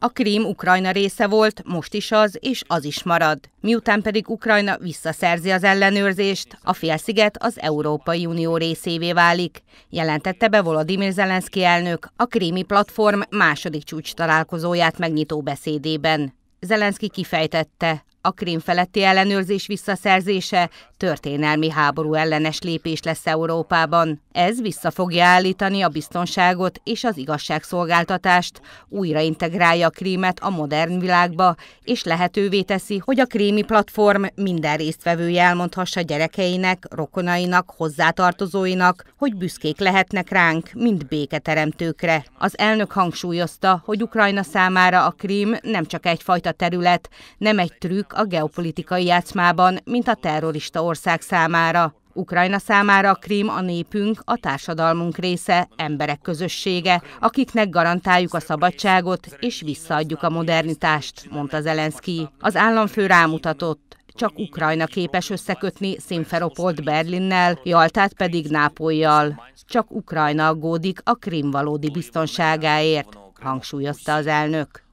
A Krím Ukrajna része volt, most is az, és az is marad. Miután pedig Ukrajna visszaszerzi az ellenőrzést, a félsziget az Európai Unió részévé válik, jelentette be Volodymyr Zelenszky elnök a Krími Platform második csúcs találkozóját megnyitó beszédében. Zelenszky kifejtette, a Krím feletti ellenőrzés visszaszerzése történelmi háború ellenes lépés lesz Európában. Ez vissza fogja állítani a biztonságot és az igazságszolgáltatást, újra integrálja a krímet a modern világba, és lehetővé teszi, hogy a krími platform minden résztvevője elmondhassa gyerekeinek, rokonainak, hozzátartozóinak, hogy büszkék lehetnek ránk, mint béketeremtőkre. Az elnök hangsúlyozta, hogy Ukrajna számára a krím nem csak egyfajta terület, nem egy trükk a geopolitikai játszmában, mint a terrorista ország számára. Ukrajna számára a Krím a népünk, a társadalmunk része, emberek közössége, akiknek garantáljuk a szabadságot és visszaadjuk a modernitást, mondta Zelenszky. Az államfő rámutatott, csak Ukrajna képes összekötni Szimferopolt Berlinnel, Jaltát pedig Nápolyjal. Csak Ukrajna aggódik a Krim valódi biztonságáért, hangsúlyozta az elnök.